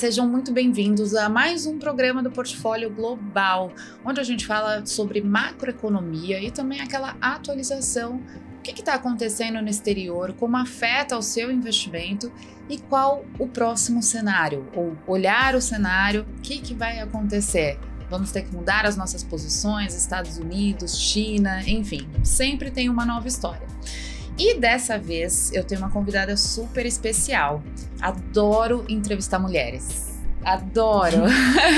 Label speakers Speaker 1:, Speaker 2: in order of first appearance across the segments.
Speaker 1: sejam muito bem-vindos a mais um programa do Portfólio Global, onde a gente fala sobre macroeconomia e também aquela atualização. O que está acontecendo no exterior, como afeta o seu investimento e qual o próximo cenário, ou olhar o cenário, o que, que vai acontecer vamos ter que mudar as nossas posições, Estados Unidos, China, enfim, sempre tem uma nova história. E dessa vez eu tenho uma convidada super especial. Adoro entrevistar mulheres. Adoro!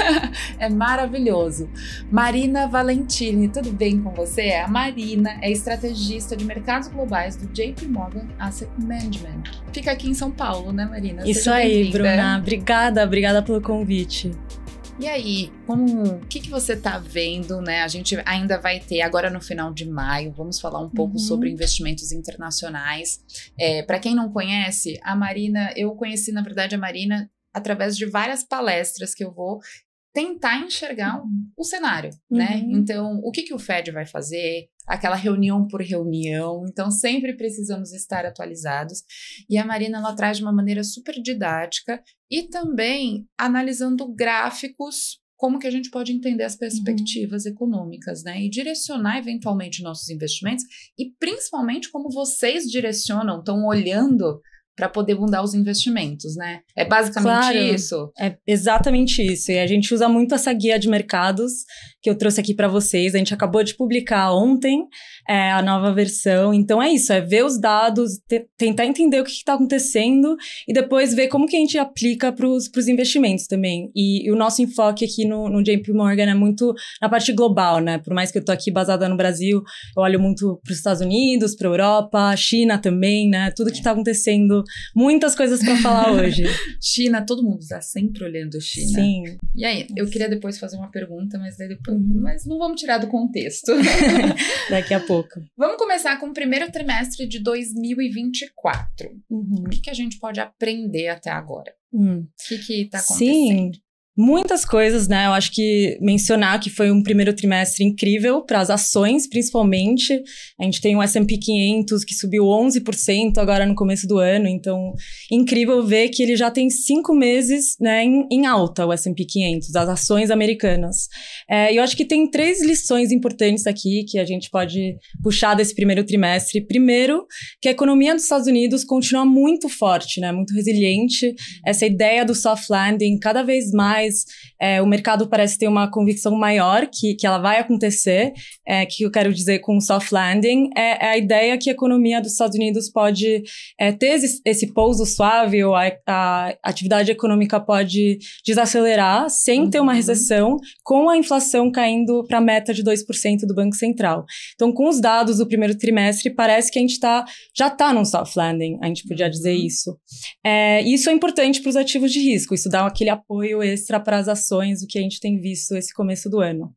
Speaker 1: é maravilhoso. Marina Valentini, tudo bem com você? A Marina é estrategista de mercados globais do JP Morgan Asset Management. Fica aqui em São Paulo, né, Marina? Isso Seja aí, Bruna.
Speaker 2: Obrigada, obrigada pelo convite.
Speaker 1: E aí, como o que, que você está vendo, né? A gente ainda vai ter agora no final de maio, vamos falar um pouco uhum. sobre investimentos internacionais. É, Para quem não conhece, a Marina, eu conheci na verdade a Marina através de várias palestras que eu vou tentar enxergar uhum. o cenário, né? uhum. né? Então, o que, que o Fed vai fazer? Aquela reunião por reunião. Então, sempre precisamos estar atualizados. E a Marina, ela traz de uma maneira super didática e também analisando gráficos como que a gente pode entender as uhum. perspectivas uhum. econômicas, né? E direcionar eventualmente nossos investimentos e principalmente como vocês direcionam, estão olhando para poder mudar os investimentos, né?
Speaker 2: É basicamente claro, isso. É exatamente isso. E a gente usa muito essa guia de mercados que eu trouxe aqui para vocês. A gente acabou de publicar ontem é, a nova versão. Então é isso, é ver os dados, tentar entender o que está acontecendo e depois ver como que a gente aplica para os investimentos também. E, e, o nosso enfoque aqui no, no JP Morgan é muito na parte global, né? Por mais que eu estou aqui baseada no Brasil, eu olho muito para os Estados Unidos, para a Europa, China também, né? Tudo que está acontecendo muitas coisas para falar hoje.
Speaker 1: China, todo mundo está sempre olhando China. Sim. E aí, eu queria depois fazer uma pergunta, mas depois, uhum. mas não vamos tirar do contexto.
Speaker 2: Daqui a pouco.
Speaker 1: Vamos começar com o primeiro trimestre de 2024. Uhum. O que, que a gente pode aprender até agora? Hum. O que está
Speaker 2: acontecendo? Sim, Muitas coisas, né? Eu acho que mencionar que foi um primeiro trimestre incrível para as ações, principalmente. A gente tem o S&P 500 que subiu 11% agora no começo do ano, então incrível ver que ele já tem cinco meses, né, em, em alta o S&P 500, as ações americanas. É, eu acho que tem três lições importantes aqui que a gente pode puxar desse primeiro trimestre. Primeiro, que a economia dos Estados Unidos continua muito forte, né, muito resiliente. Essa ideia do soft landing cada vez mais mas é, o mercado parece ter uma convicção maior que, que ela vai acontecer, é, que eu quero dizer com soft landing, é, é a ideia que a economia dos Estados Unidos pode é, ter esse, esse, pouso suave, ou a, a, atividade econômica pode desacelerar sem uhum. ter uma uhum. recessão, com a inflação caindo para a meta de 2% do Banco Central. Então, com os dados do primeiro trimestre, parece que a gente tá, já está num soft landing, a gente podia dizer uhum. isso. É, isso é importante para os ativos de risco, isso dá aquele apoio extra para as ações o que a gente tem visto esse começo do ano.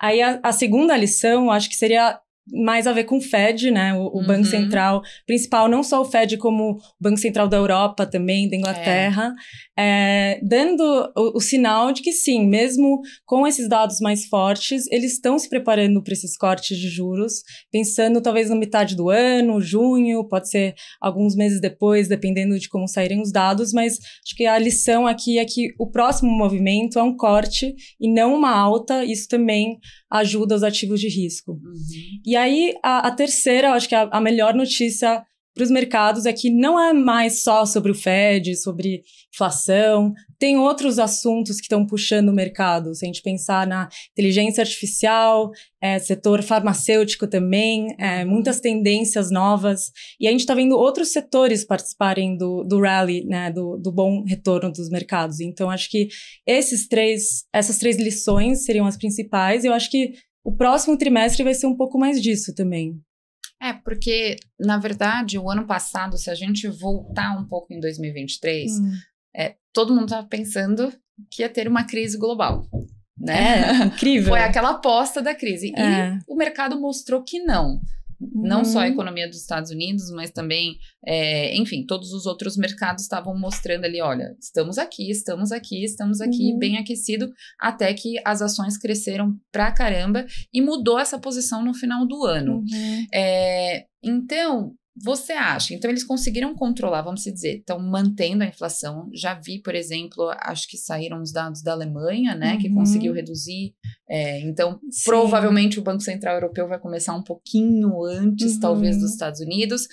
Speaker 2: Aí a, a segunda lição, acho que seria mais a ver com o Fed, né? O, o uhum. Banco Central principal, não só o Fed, como o Banco Central da Europa também, da Inglaterra, é. É, dando o, o, sinal de que sim, mesmo com esses dados mais fortes, eles estão se preparando para esses cortes de juros, pensando talvez na metade do ano, junho, pode ser alguns meses depois, dependendo de como saírem os dados, mas acho que a lição aqui é que o próximo movimento é um corte e não uma alta, isso também ajuda os ativos de risco. Uhum. E aí, a, a terceira, acho que é a, a melhor notícia para os mercados é que não é mais só sobre o Fed, sobre inflação, tem outros assuntos que estão puxando o mercado. Se a gente pensar na inteligência artificial, é, setor farmacêutico também, é, muitas tendências novas. E a gente está vendo outros setores participarem do, do rally, né, do, do bom retorno dos mercados. Então, acho que esses três, essas três lições seriam as principais. E eu acho que o próximo trimestre vai ser um pouco mais disso também. É, porque,
Speaker 1: na verdade, o ano passado, se a gente voltar um pouco em 2023, hum. é, todo mundo estava pensando que ia ter uma crise global. Né? É, incrível. Foi aquela aposta da crise. É. E o mercado mostrou que não não só a uhum. economia dos Estados Unidos, mas também, é, enfim, todos os outros mercados estavam mostrando ali, olha, estamos aqui, estamos aqui, estamos aqui, uhum. bem aquecido, até que as ações cresceram pra caramba e mudou essa posição no final do ano. Uhum. É, então, você acha? Então, eles conseguiram controlar, vamos dizer, estão mantendo a inflação. Já vi, por exemplo, acho que saíram os dados da Alemanha, né, uhum. que conseguiu reduzir. É, então, Sim. provavelmente o Banco Central Europeu vai começar um pouquinho antes, uhum. talvez, dos Estados Unidos.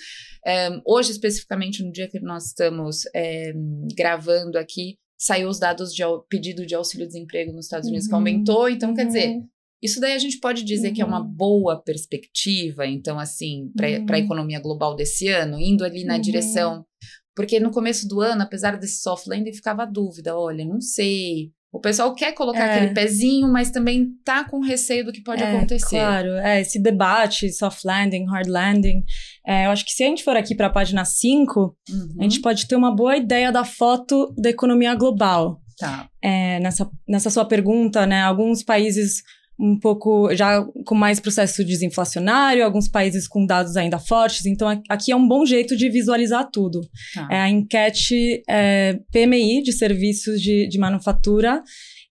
Speaker 1: É, hoje, especificamente, no dia que nós estamos é, gravando aqui, saiu os dados de pedido de auxílio-desemprego nos Estados Unidos, uhum. que aumentou. Então, quer dizer uhum. Isso daí a gente pode dizer uhum. que é uma uhum. boa perspectiva, então, assim, para uhum. a economia global desse ano, indo ali na uhum. direção. Porque no começo do ano, apesar desse soft landing, ficava a dúvida: olha, não sei. O pessoal quer colocar é. aquele pezinho, mas também
Speaker 2: tá com receio do que pode é, acontecer. Claro, é, esse debate, soft landing, hard landing. É, eu acho que se a gente for aqui para a página 5, a gente uhum. pode ter uma boa ideia da foto da economia global. Tá. É, nessa, nessa sua pergunta, né? Alguns países um pouco já com mais processo desinflacionário, alguns países com dados ainda fortes. Então, aqui é um bom jeito de visualizar tudo. Ah. É a enquete é, PMI de serviços de, de manufatura.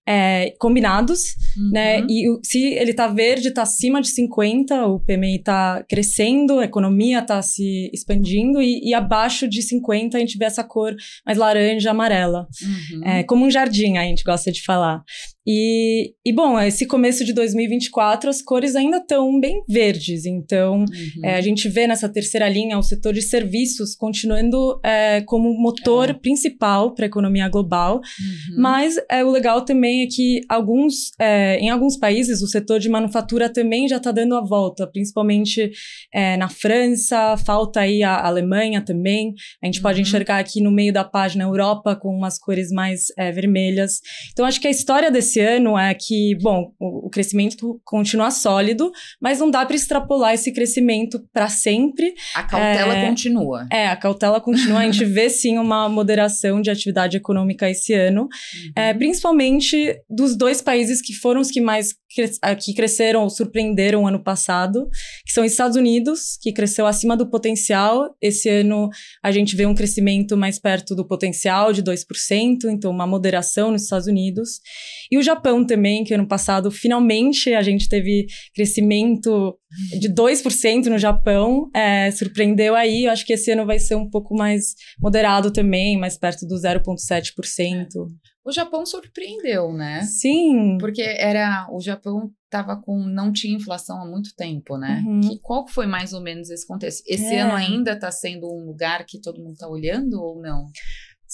Speaker 2: É, combinados, né? uhum. né? E se ele tá verde, tá acima de 50, o PMI tá crescendo, a economia tá se expandindo, e, e abaixo de 50 a gente vê essa cor mais laranja, amarela. Uhum. É, como um jardim, a gente gosta de falar. E, e, bom, é, esse começo de 2024 as cores ainda estão bem verdes, então uhum. é, a gente vê nessa terceira linha o setor de serviços continuando é, como motor é. principal para a economia global, uhum. mas é, o legal também é que alguns, é, em alguns países o setor de manufatura também já está dando a volta, principalmente é, na França, falta aí a Alemanha também, a gente uhum. pode enxergar aqui no meio da página Europa com umas cores mais vermelhas, então acho que a história desse desse ano é que, bom, o, crescimento continua sólido, mas não dá para extrapolar esse crescimento para sempre. A cautela é, continua. É, a cautela continua. A gente vê sim uma moderação de atividade econômica esse ano, uhum. é, principalmente dos dois países que foram os que mais ah, que cresceram ou surpreenderam ano passado, que são Estados Unidos, que cresceu acima do potencial. Esse ano a gente vê um crescimento mais perto do potencial, de 2%, então uma moderação nos Estados Unidos. E o Japão também, que ano passado finalmente a gente teve crescimento de 2% no Japão, é, surpreendeu aí. Eu acho que esse ano vai ser um pouco mais moderado também, mais perto do 0,7%.
Speaker 1: O Japão surpreendeu, né? Sim. Porque era o Japão tava com não tinha inflação há muito tempo, né? Uhum. Que, qual foi mais ou menos esse contexto? Esse é. ano ainda está sendo um lugar que todo mundo está olhando ou não?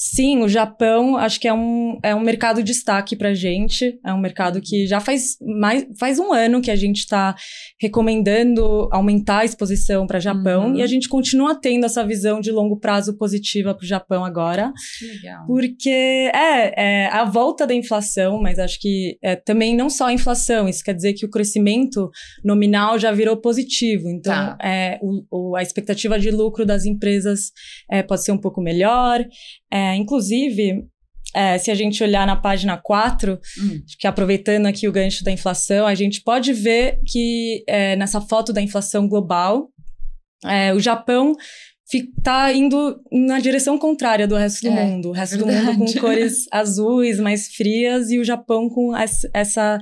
Speaker 2: Sim, o Japão acho que é um, é um mercado de destaque para a gente. É um mercado que já faz mais faz um ano que a gente está recomendando aumentar a exposição para Japão uhum. e a gente continua tendo essa visão de longo prazo positiva para o Japão agora. Legal. Porque é, é, a volta da inflação, mas acho que é, também não só a inflação, isso quer dizer que o crescimento nominal já virou positivo. Então tá. é, o, o, a expectativa de lucro das empresas é, pode ser um pouco melhor. É, é, inclusive, é, se a gente olhar na página 4, hum. que aproveitando aqui o gancho da inflação, a gente pode ver que é, nessa foto da inflação global, é, o Japão tá indo na direção contrária do resto do é, mundo. O resto verdade. do mundo com cores azuis, mais frias, e o Japão com essa,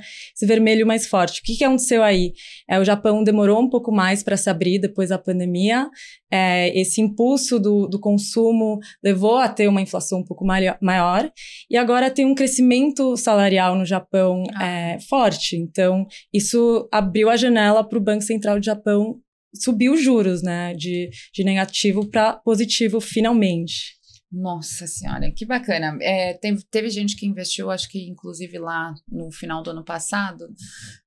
Speaker 2: esse vermelho mais forte. O que, que aconteceu aí? É, o Japão demorou um pouco mais para se abrir depois da pandemia. É, esse impulso do, do consumo levou a ter uma inflação um pouco maior. E agora tem um crescimento salarial no Japão ah. é, forte. Então, isso abriu a janela para o Banco Central do Japão subiu os juros, né? De, de negativo para positivo, finalmente. Nossa Senhora, que bacana.
Speaker 1: É, teve, teve gente que investiu, acho que inclusive lá no final do ano passado,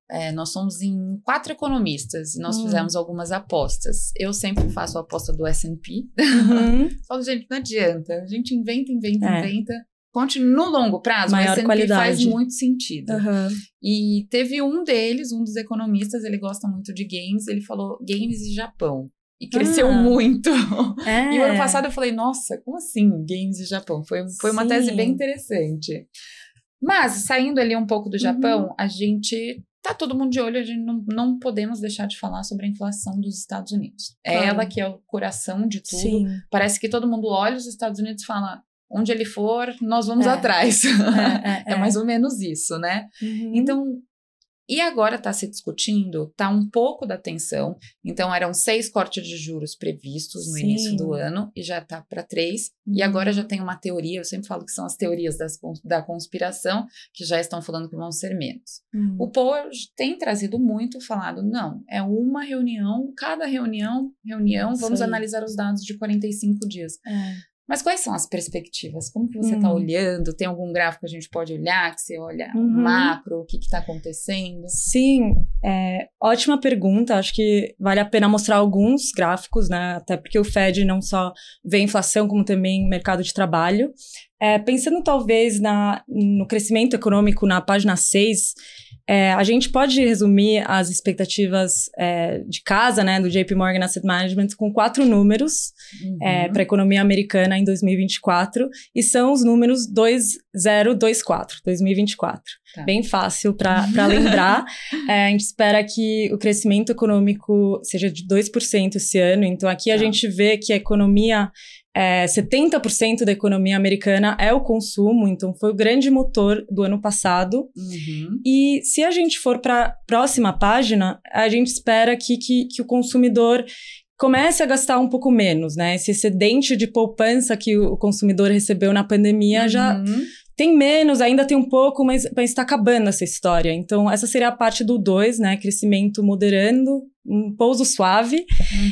Speaker 1: é, nós somos em quatro economistas e nós hum. fizemos algumas apostas. Eu sempre faço a aposta do S&P. Uhum. Falo, gente, não adianta. A gente inventa, inventa, é. inventa conte no longo prazo, Maior mas sendo qualidade. que faz muito sentido. Uhum. E teve um deles, um dos economistas, ele gosta muito de games, ele falou games e Japão.
Speaker 2: E cresceu ah. muito.
Speaker 1: É. E o ano passado eu falei, nossa, como assim games e Japão? Foi, foi uma tese bem interessante. Mas, saindo ali um pouco do Japão, uhum. a gente tá todo mundo de olho, a gente não, não podemos deixar de falar sobre a inflação dos Estados Unidos. É claro. ela que é o coração de tudo. Sim. Parece que todo mundo olha os Estados Unidos e fala: onde ele for, nós vamos é. atrás. É, é, é, é, mais ou menos isso, né? Uhum. Então, e agora está se discutindo, está um pouco da tensão. Então, eram seis cortes de juros previstos no Sim. início do ano e já está para três. Uhum. E agora já tem uma teoria, eu sempre falo que são as teorias das, da conspiração, que já estão falando que vão ser menos. Uhum. O Powell tem trazido muito, falado, não, é uma reunião, cada reunião, reunião, vamos analisar os dados de 45 dias. É. Mas quais são as perspectivas? Como que você está hum. olhando? Tem algum gráfico que a gente pode olhar? Que você olha uhum. macro, o que está acontecendo?
Speaker 2: Sim, é, ótima pergunta. Acho que vale a pena mostrar alguns gráficos, né? Até porque o Fed não só vê inflação, como também mercado de trabalho. É, pensando talvez na, no crescimento econômico na página 6, é, a gente pode resumir as expectativas é, de casa, né, do JP Morgan Asset Management com quatro números é, uhum. para a economia americana em 2024, e são os números 2024, 2024. Tá. Bem fácil para lembrar. É, a gente espera que o crescimento econômico seja de 2% esse ano, então aqui tá. a gente vê que a economia é, 70% da economia americana é o consumo, então foi o grande motor do ano passado. Uhum. E se a gente for para a próxima página, a gente espera aqui que, que o consumidor comece a gastar um pouco menos, né? Esse excedente de poupança que o consumidor recebeu na pandemia uhum. já tem menos, ainda tem um pouco, mas está acabando essa história. Então, essa seria a parte do 2, né? Crescimento moderando, um pouso suave.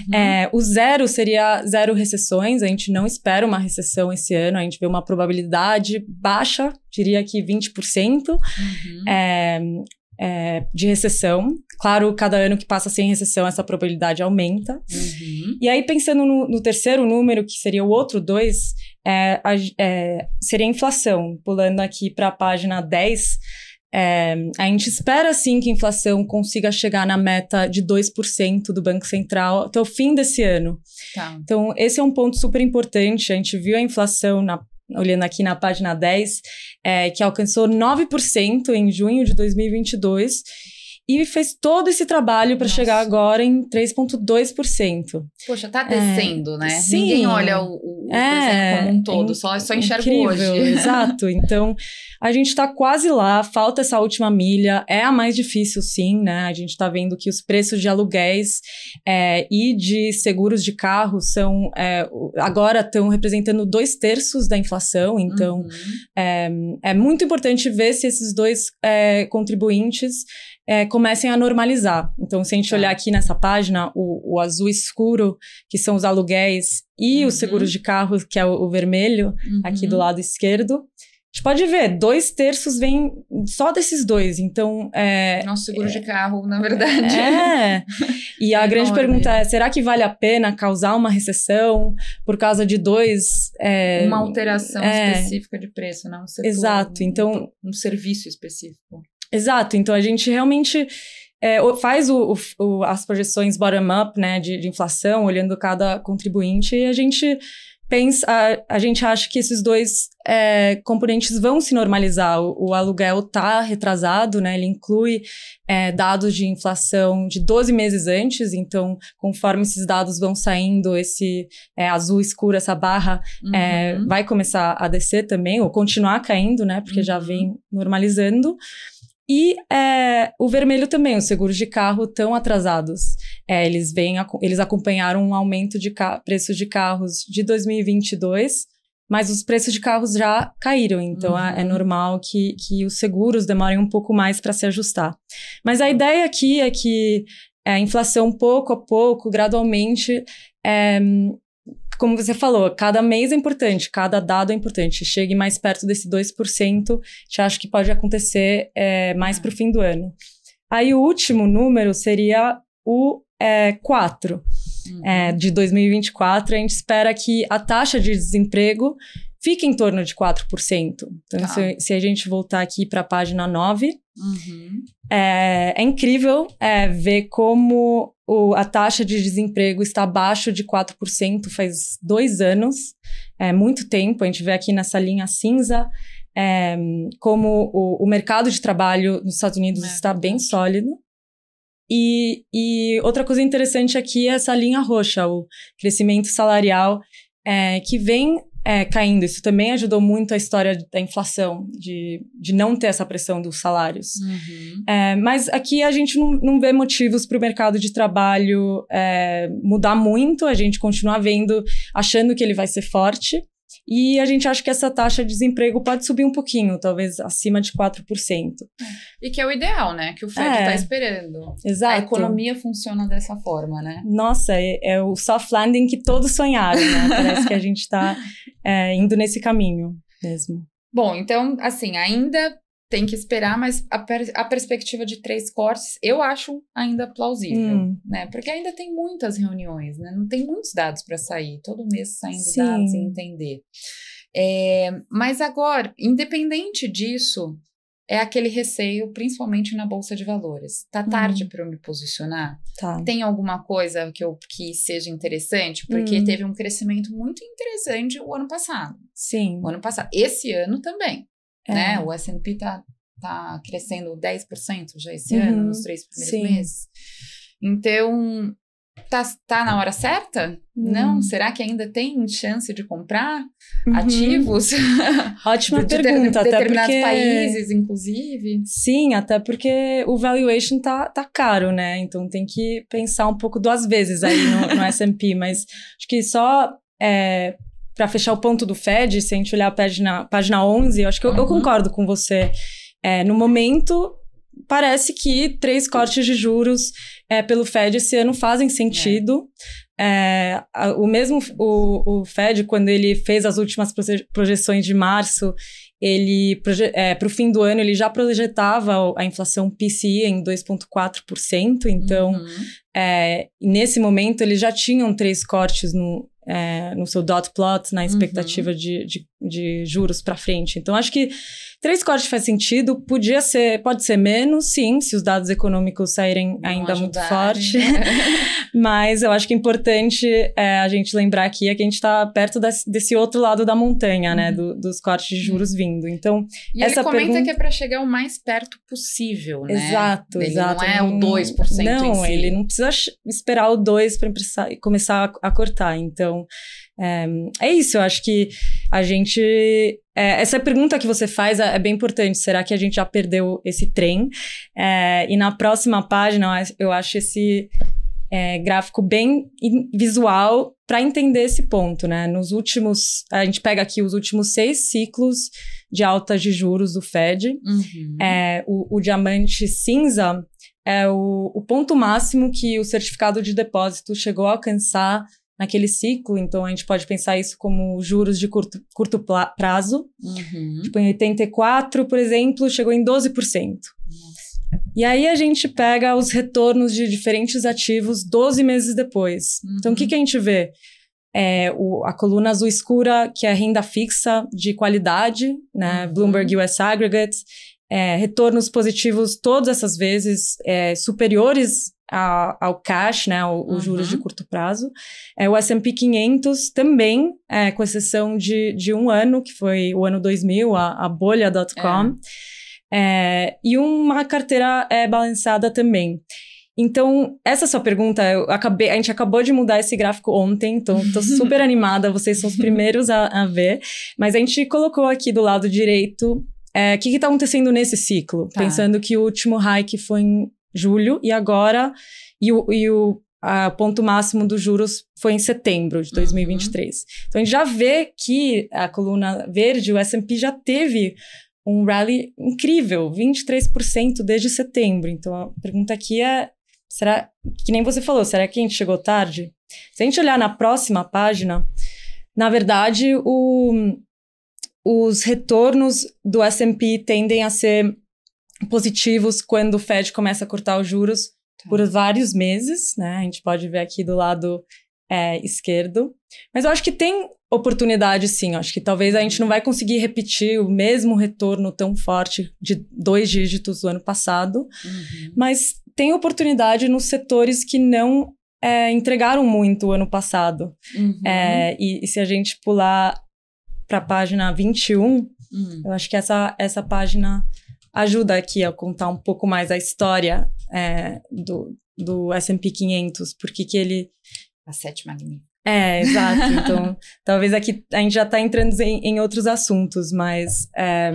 Speaker 2: Uhum. É, o zero seria zero recessões. A gente não espera uma recessão esse ano. A gente vê uma probabilidade baixa, diria que 20%. Uhum. É, é, de recessão. Claro, cada ano que passa sem recessão, essa probabilidade aumenta. Uhum. E aí, pensando no, no, terceiro número, que seria o outro dois, é, a, é, seria a inflação. Pulando aqui para a página 10, é, a gente espera sim que a inflação consiga chegar na meta de 2% do Banco Central até o fim desse ano. Tá. Então, esse é um ponto super importante. A gente viu a inflação na olhando aqui na página 10, é, eh, que alcançou 9% em junho de 2022 e fez todo esse trabalho para chegar agora em 3,2%.
Speaker 1: Poxa, tá é, descendo, é, né? Sim. Ninguém olha o,
Speaker 2: o é, como um é todo, é, só, só enxerga hoje. Exato. Então, a gente está quase lá, falta essa última milha, é a mais difícil, sim, né? A gente está vendo que os preços de aluguéis é, e de seguros de carro são é, agora estão representando dois terços da inflação, então uhum. é, é, muito importante ver se esses dois é, contribuintes é, comecem a normalizar. Então, se a gente tá. olhar aqui nessa página, o, o azul escuro, que são os aluguéis, e uhum. os seguros de carro, que é o, o vermelho, uhum. aqui do lado esquerdo. A gente pode ver, dois terços vem só desses dois. Então, é. Nosso seguro é, de carro, na verdade. É. E a é grande pergunta é: será que vale a pena causar uma recessão por causa de dois. É, uma alteração é. específica de preço, né? Um Exato. Então. Um, um serviço específico. Exato. Então a gente realmente é, faz o, o, as projeções bottom-up, né, de, de, inflação, olhando cada contribuinte, e a gente pensa, a, a gente acha que esses dois é, componentes vão se normalizar. O, o aluguel está retrasado, né, ele inclui é, dados de inflação de 12 meses antes, então, conforme esses dados vão saindo, esse é, azul escuro, essa barra, é, uhum. vai começar a descer também, ou continuar caindo, né, porque uhum. já vem normalizando. E é, o vermelho também, os seguros de carro estão atrasados. É, eles, vêm, eles acompanharam um aumento de preço de carros de 2022, mas os preços de carros já caíram, então uhum. é, é, uhum. normal que, que os seguros demorem um pouco mais para se ajustar. Mas a ideia aqui é que é, a inflação, pouco a pouco, gradualmente, é, como você falou, cada mês é importante, cada dado é importante. Chegue mais perto desse 2%, gente acho que pode acontecer é, mais para o fim do ano. Aí o último número seria o é, 4 uhum. é, de 2024. A gente espera que a taxa de desemprego fique em torno de 4%. Então, tá. se, se, a gente voltar aqui para a página 9, uhum. é, é, incrível é, ver como o, a taxa de desemprego está abaixo de 4% faz dois anos, é muito tempo. A gente vê aqui nessa linha cinza é, como o, o, mercado de trabalho nos Estados Unidos é, está bem sólido. E, e, outra coisa interessante aqui é essa linha roxa, o crescimento salarial, é, que vem é, caindo. Isso também ajudou muito a história da inflação, de, de não ter essa pressão dos salários. Uhum. É, mas aqui a gente não, não vê motivos para o mercado de trabalho é, mudar muito, a gente continua vendo, achando que ele vai ser forte. E a gente acha que essa taxa de desemprego pode subir um pouquinho, talvez acima de 4%. É.
Speaker 1: E que é o ideal, né? Que o Fed está é, tá esperando.
Speaker 2: Exato. A economia
Speaker 1: funciona dessa forma, né?
Speaker 2: Nossa, é, é o soft landing que todos sonharam, né? Parece que a gente está é, indo nesse caminho mesmo.
Speaker 1: Bom, então, assim, ainda tem que esperar, mas a, per a, perspectiva de três cortes eu acho ainda plausível, hum. né? Porque ainda tem muitas reuniões, né? Não tem muitos dados para sair, todo mês saindo Sim. dados e entender. É, mas agora, independente disso, é aquele receio, principalmente na bolsa de valores. Tá uhum. tarde para eu me posicionar? Tá. Tem alguma coisa que eu que seja interessante? Porque hum. teve um crescimento muito interessante o ano passado. Sim. O ano passado, esse ano também. É. Né? O S&P está tá crescendo 10% já esse uhum. ano, nos três primeiros Sim. meses. Então, tá, tá na hora certa? Uhum. Não? Será que ainda tem chance de comprar
Speaker 2: uhum. ativos? Ótima de pergunta. De determinados até porque... países, inclusive. Sim, até porque o valuation tá, tá caro, né? Então tem que pensar um pouco duas vezes aí no, no S&P. Mas acho que só é, para fechar o ponto do Fed, se a gente olhar a página, página 11, eu acho que eu, uhum. eu concordo com você. É, no momento, parece que três cortes de juros é, pelo Fed esse ano fazem sentido. É. É, o mesmo o, o, Fed, quando ele fez as últimas projeções de março, ele para é, o fim do ano ele já projetava a inflação PCI em 2,4%. Então, uhum. É, nesse momento, eles já tinham três cortes no, é, no seu dot plot, na uhum. expectativa uhum. de, de, de, juros para frente. Então, acho que Três cortes faz sentido, podia ser, pode ser menos, sim, se os dados econômicos saírem Não ainda ajudarem. muito forte. Mas eu acho que é importante é, a gente lembrar aqui é que a gente está perto desse, desse, outro lado da montanha, né? Uhum. Do, dos cortes de uhum. juros vindo. Então, e essa ele comenta pergunta... que é
Speaker 1: para chegar o mais perto possível, né? Exato, ele exato. Não é o 2% Não, si. ele
Speaker 2: não precisa esperar o 2% para começar a cortar. Então, é, é, isso, eu acho que a gente. É, essa pergunta que você faz é, é, bem importante. Será que a gente já perdeu esse trem? É, e na próxima página, eu acho esse é, gráfico bem visual para entender esse ponto, né? Nos últimos. A gente pega aqui os últimos seis ciclos de altas de juros do Fed. Uhum. É, o, o diamante cinza é o, o ponto máximo que o certificado de depósito chegou a alcançar naquele ciclo. Então a gente pode pensar isso como juros de curto, curto prazo. Uhum. Tipo, em 84, por exemplo, chegou em 12%. Nossa. E aí a gente pega os retornos de diferentes ativos 12 meses depois. Uhum. Então o que, uhum. que a gente vê? É, o, a coluna azul escura, que é renda fixa de qualidade, né? Uhum. Bloomberg US Aggregate. É, retornos positivos todas essas vezes, é, superiores a, ao cash, né, os uhum. juros de uhum. curto prazo. É, o S&P 500 também, é, com exceção de, de um ano, que foi o ano 2000, a, a bolha.com, é. é. e uma carteira é, balançada também. Então, essa sua pergunta, acabei, a gente acabou de mudar esse gráfico ontem, então estou super animada, vocês são os primeiros a, a, ver. Mas a gente colocou aqui do lado direito é, o é, que está acontecendo nesse ciclo, tá. pensando que o último hike foi em julho, e agora. E o, e o a ponto máximo dos juros foi em setembro de 2023. Uhum. Então a gente já vê que a coluna verde, o S&P já teve um rally incrível, 23% desde setembro. Então a pergunta aqui é, será que nem você falou, será que a gente chegou tarde? Se a gente olhar na próxima página, na verdade o, os retornos do S&P tendem a ser positivos quando o Fed começa a cortar os juros tá. por vários meses, né? A gente pode ver aqui do lado é, esquerdo. Mas eu acho que tem oportunidade, sim. Eu acho que talvez a gente não vai conseguir repetir o mesmo retorno tão forte de dois dígitos do ano passado, uhum. mas tem oportunidade nos setores que não é, entregaram muito o ano passado. Uhum. É, e, e, se a gente pular para a página 21, uhum. eu acho que essa, essa página ajuda aqui a contar um pouco mais a história é, do, do S&P 500, porque que ele... A sétima magnífica. É, exato. Então, talvez aqui a gente já está entrando em, em, outros assuntos, mas é,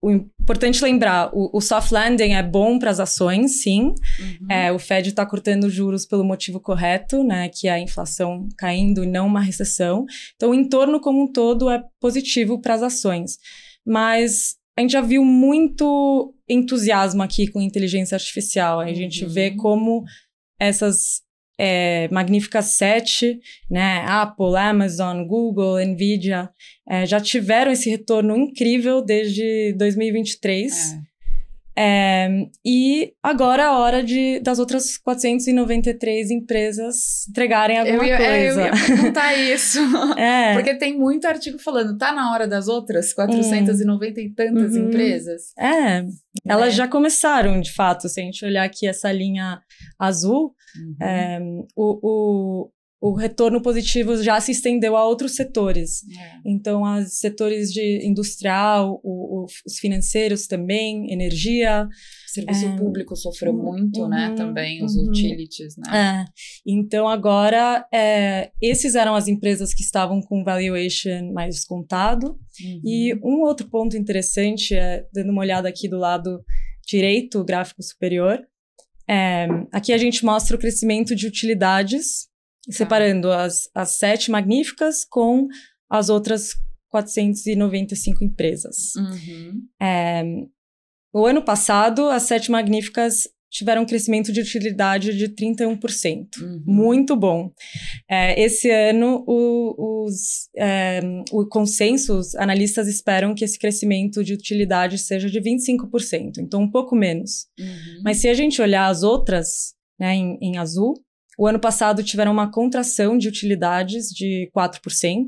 Speaker 2: o importante lembrar, o, o, soft landing é bom para as ações, sim. Uhum. É, o Fed está cortando juros pelo motivo correto, né, que é a inflação caindo e não uma recessão. Então, o entorno como um todo é positivo para as ações. Mas a gente já viu muito entusiasmo aqui com inteligência artificial. A gente uhum. vê como essas é, magníficas sete, né, Apple, Amazon, Google, Nvidia, é, já tiveram esse retorno incrível desde 2023. É. É, e agora é a hora de, das outras 493 empresas entregarem alguma é, eu ia, coisa. É, eu ia perguntar isso. É. Porque tem muito artigo falando, tá na hora das outras 490
Speaker 1: hum. e tantas uhum. empresas?
Speaker 2: É, elas é. já começaram, de fato. Se a gente olhar aqui essa linha azul, uhum. Ehm, o, o, o retorno positivo já se estendeu a outros setores. É. Então, os setores de industrial, o, o, os financeiros também, energia. O serviço é, público sofreu uhum. muito, né, uhum, né? Também os uhum, utilities, né? É. Então, agora, é, esses eram as empresas que estavam com valuation mais descontado. E uhum. um outro ponto interessante, é, dando uma olhada aqui do lado direito, o gráfico superior, é, aqui a gente mostra o crescimento de utilidades Tá. separando as, as sete magníficas com as outras 495 empresas. Uhum. É, o ano passado, as sete magníficas tiveram um crescimento de utilidade de 31%. Uhum. Muito bom. É, esse ano, o, os, é, o consenso, os analistas esperam que esse crescimento de utilidade seja de 25%, então um pouco menos. Uhum. Mas se a gente olhar as outras, né, em, em azul, o ano passado tiveram uma contração de utilidades de 4%,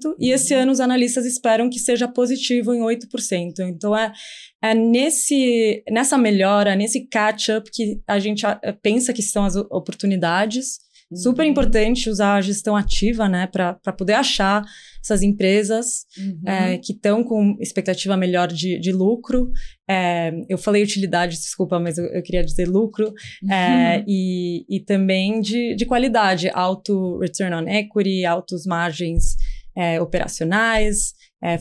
Speaker 2: uhum. e esse ano os analistas esperam que seja positivo em 8%. Então é, é nesse, nessa melhora, nesse catch-up que a gente é, pensa que são as oportunidades. Uhum. Super importante usar a gestão ativa, né, para poder achar essas empresas é, uhum. é, que estão com expectativa melhor de, de lucro. É, eu falei utilidade, desculpa, mas eu, eu queria dizer lucro. Uhum. É, e, e também de, de qualidade, alto return on equity, altas margens é, operacionais é,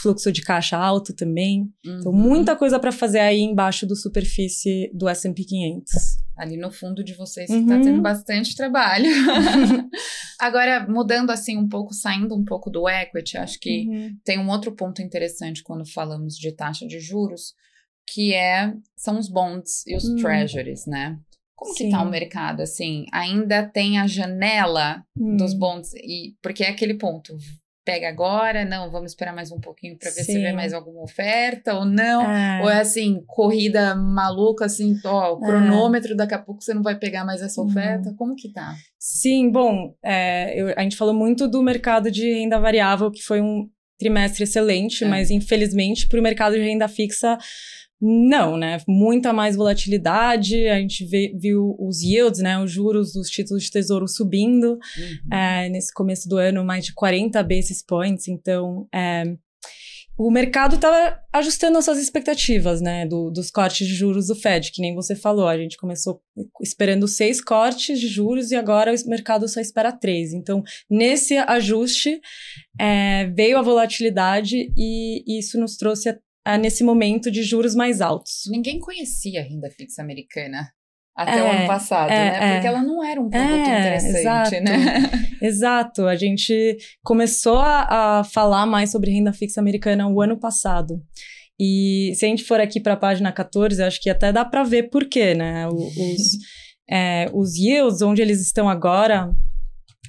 Speaker 2: fluxo de caixa alto também. Então, uhum. Então, muita coisa para fazer aí embaixo do superfície do S&P 500.
Speaker 1: Ali no fundo de vocês tá uhum. está tendo bastante trabalho. Agora, mudando assim um pouco, saindo um pouco do equity, acho que uhum. tem um outro ponto interessante quando falamos de taxa de juros, que é são os bonds e os uhum. treasuries, né? Como tá Sim. que o mercado assim? Ainda tem a janela hum. dos bonds e porque é aquele ponto, pega agora, não, vamos esperar mais um pouquinho para ver Sim. se vê mais alguma oferta ou não. É. Ou é assim, corrida maluca, assim, ó, o é. cronômetro, é. daqui a pouco você não vai pegar mais essa uhum. oferta. Uhum. Como que tá?
Speaker 2: Sim, bom, é, eu, a gente falou muito do mercado de renda variável, que foi um trimestre excelente, é. mas infelizmente para o mercado de renda fixa não, né? Muita mais volatilidade. A gente vê, viu os yields, né? Os juros dos títulos de tesouro subindo. Uhum. É, nesse começo do ano, mais de 40 basis points. Então, é, o mercado estava ajustando as suas expectativas, né? Do, dos cortes de juros do Fed, que nem você falou. A gente começou esperando seis cortes de juros e agora o mercado só espera três. Então, nesse ajuste, é, veio a volatilidade e, e isso nos trouxe a uh, nesse momento de juros mais altos. Ninguém conhecia a renda fixa americana até é, o ano passado, é, né? Porque é. ela não
Speaker 1: era um produto é, interessante, né? exato,
Speaker 2: né? exato. A gente começou a, a falar mais sobre renda fixa americana o ano passado. E se a gente for aqui para a página 14, acho que até dá para ver por quê, né? Os, é, os yields, onde eles estão agora,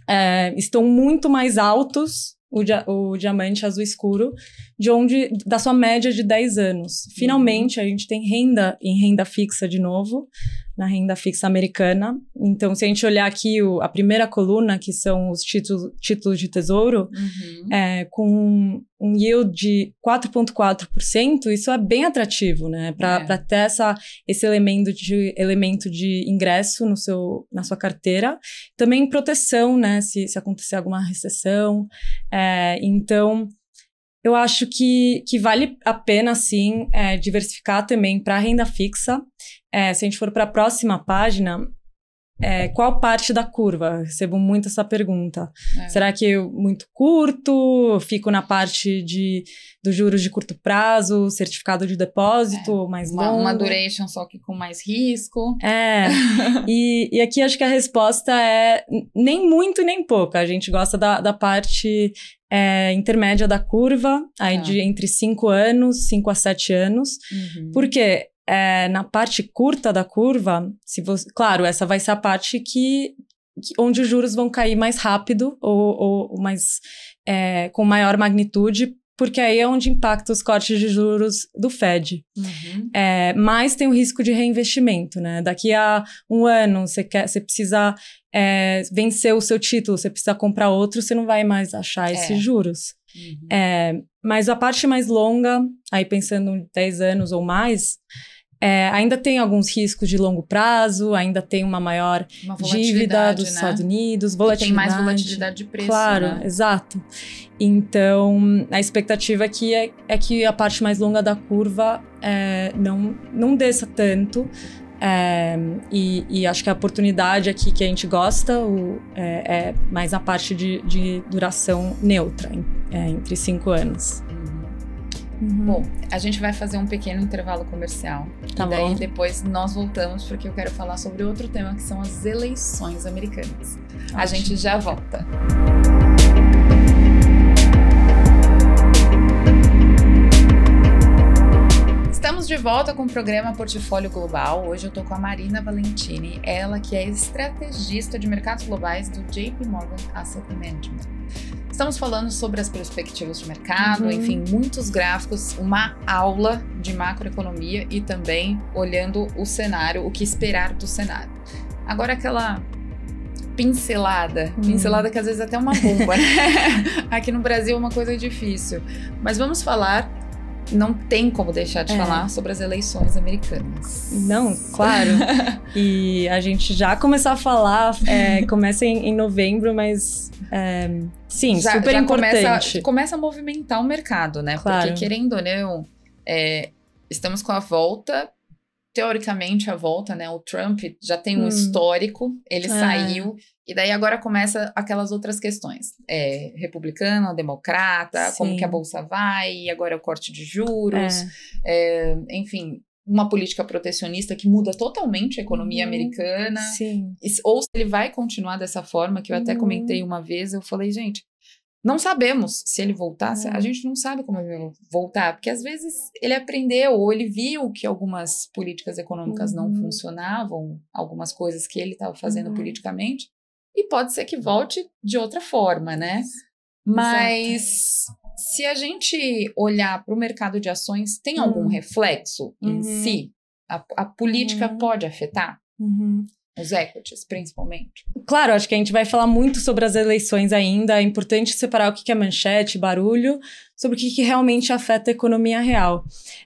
Speaker 2: é, estão muito mais altos o, dia, o diamante azul escuro, de onde da sua média de 10 anos. Finalmente, uhum. a gente tem renda em renda fixa de novo, na renda fixa americana. Então, se a gente olhar aqui o, a primeira coluna, que são os títulos, títulos de tesouro, uhum. é, com um, um yield de 4,4%, isso é bem atrativo, né? Para é. ter essa, esse elemento de, elemento de ingresso no seu, na sua carteira. Também proteção, né? Se, se acontecer alguma recessão. É, então eu acho que, que vale a pena, sim, é, diversificar também para renda fixa. É, se a gente for para a próxima página, é, qual parte da curva? Recebo muito essa pergunta. É. Será que eu muito curto? Fico na parte de, dos juros de curto prazo, certificado de depósito, é. mais uma, longo? Uma duration
Speaker 1: só que com mais risco.
Speaker 2: É. e, e aqui acho que a resposta é nem muito nem pouco. A gente gosta da, da parte é, intermédia da curva, aí tá. de entre 5 anos, 5 a 7 anos. Uhum. Porque é, na parte curta da curva, se você, claro, essa vai ser a parte que, que onde os juros vão cair mais rápido ou, ou, mais é, com maior magnitude, porque aí é onde impacta os cortes de juros do Fed. Uhum. É, mas tem o risco de reinvestimento, né? Daqui a um ano você quer, você precisa é, vencer o seu título, você precisa comprar outro, você não vai mais achar é. esses juros. Uhum. É, mas a parte mais longa, aí pensando em 10 anos ou mais, é, ainda tem alguns riscos de longo prazo, ainda tem uma maior uma dívida dos né? Estados Unidos, volatilidade. tem mais volatilidade de preço. Claro, né? exato. Então, a expectativa aqui é, é, que a parte mais longa da curva é, não, não desça tanto. É, e, e, acho que a oportunidade aqui que a gente gosta o, é, é mais a parte de, de duração neutra, é, entre cinco anos.
Speaker 1: Uhum. Bom, a gente vai fazer um pequeno intervalo comercial. Tá e daí bom. depois nós voltamos porque eu quero falar sobre outro tema que são as eleições americanas. Ótimo. A gente já volta. Estamos de volta com o programa Portfólio Global. Hoje eu tô com a Marina Valentini, ela que é estrategista de mercados globais do JP Morgan Asset Management. Estamos falando sobre as perspectivas de mercado, uhum. enfim, muitos gráficos, uma aula de macroeconomia e também olhando o cenário, o que esperar do cenário. Agora aquela pincelada, uhum. pincelada que às vezes é até uma bomba. Né? Aqui no Brasil é uma coisa difícil. Mas vamos falar não tem como deixar de é. falar sobre as eleições americanas.
Speaker 2: Não, claro. e a gente já começou a falar, é, começa em, em, novembro, mas é, sim, já, super já importante. Começa, começa, a movimentar o mercado, né? Claro. Porque querendo
Speaker 1: ou não, é, estamos com a volta. Teoricamente, a volta, né? O Trump já tem um hum. histórico, ele é. saiu, e daí agora começa aquelas outras questões. É, republicano, democrata, Sim. como que a Bolsa vai, e agora é o corte de juros, é. é. enfim, uma política protecionista que muda totalmente a economia uhum. americana. Sim. Ou se ele vai continuar dessa forma, que eu até uhum. comentei uma vez, eu falei, gente, não sabemos se ele voltasse, uhum. a é. gente não sabe como ele vai voltar, porque às vezes ele aprendeu ou ele viu que algumas políticas econômicas não uhum. funcionavam, algumas coisas que ele estava fazendo uhum. politicamente, e pode ser que volte de outra forma, né? Mas Exato. se a gente olhar para o mercado de ações, tem algum uhum. reflexo em uhum. si? A, a política uhum. pode afetar? Uhum. Os equities, principalmente.
Speaker 2: Claro, acho que a gente vai falar muito sobre as eleições ainda. É importante separar o que é manchete, barulho, sobre o que, que realmente afeta a economia real.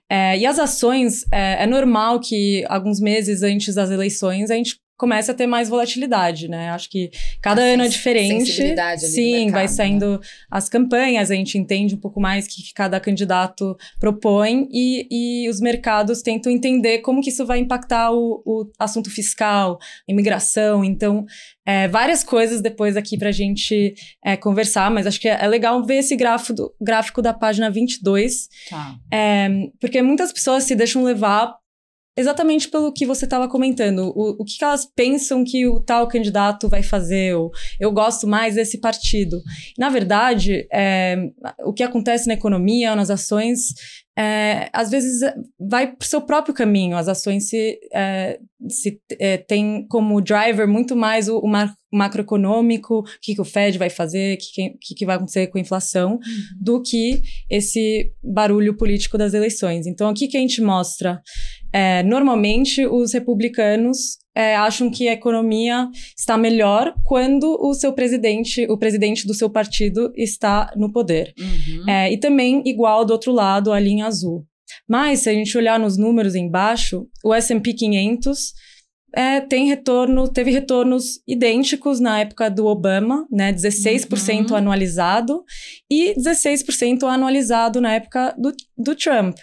Speaker 2: É, e as ações, é, é normal que alguns meses antes das eleições a gente começa a ter mais volatilidade, né? Acho que cada a ano é diferente. Sim, vai sendo né? as campanhas, a gente entende um pouco mais o que, cada candidato propõe e, e os mercados tentam entender como que isso vai impactar o, o assunto fiscal, imigração. Então, é, várias coisas depois aqui para a gente é, conversar, mas acho que é, é legal ver esse gráfico, do, gráfico da página 22, tá. é, porque muitas pessoas se deixam levar exatamente pelo que você estava comentando, o, o que, elas pensam que o tal candidato vai fazer, ou eu gosto mais desse partido. Na verdade, é, o que acontece na economia, nas ações, é, às vezes é, vai para o seu próprio caminho, as ações se, é, se é, tem como driver muito mais o, o macroeconômico, o que, que, o Fed vai fazer, o que, que, vai acontecer com a inflação, uhum. do que esse barulho político das eleições. Então, o que a gente mostra? É, normalmente, os republicanos é, acham que a economia está melhor quando o seu presidente, o presidente do seu partido, está no poder. Uhum. É, e também igual do outro lado, a linha azul. Mas, se a gente olhar nos números embaixo, o SP 500 é, tem retorno, teve retornos idênticos na época do Obama, né? 16% uhum. anualizado e 16% anualizado na época do, do Trump.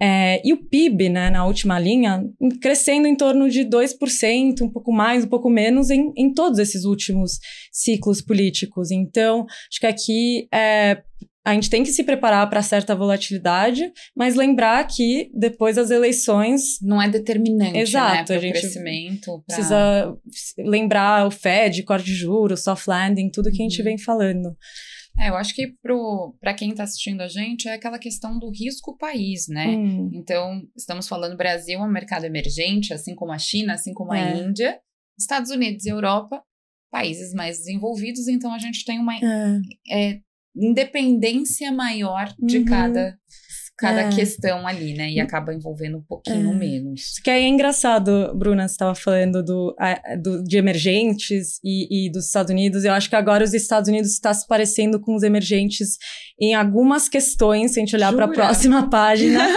Speaker 2: É, e o PIB, né, na última linha, crescendo em torno de 2%, um pouco mais, um pouco menos, em, em todos esses últimos ciclos políticos. Então, acho que aqui é, a gente tem que se preparar para certa volatilidade, mas lembrar que depois das eleições. Não é determinante né, Exato, né, a gente crescimento. Pra... Precisa lembrar o Fed, corte de juros, soft landing, tudo que a gente uhum. vem falando. É, eu acho que para quem está assistindo a gente é aquela questão do risco país, né? Hum.
Speaker 1: Então, estamos falando Brasil é um mercado emergente, assim como a China, assim como é. a Índia, Estados Unidos e Europa, países mais desenvolvidos, então a gente tem uma. É, é independência maior de uhum. cada cada é. questão ali, né? E hum. acaba envolvendo um pouquinho é. menos.
Speaker 2: Que aí é engraçado, Bruna, você estava falando do, do, de emergentes e, e, dos Estados Unidos. Eu acho que agora os Estados Unidos está se parecendo com os emergentes em algumas questões, se a gente olhar para a próxima página.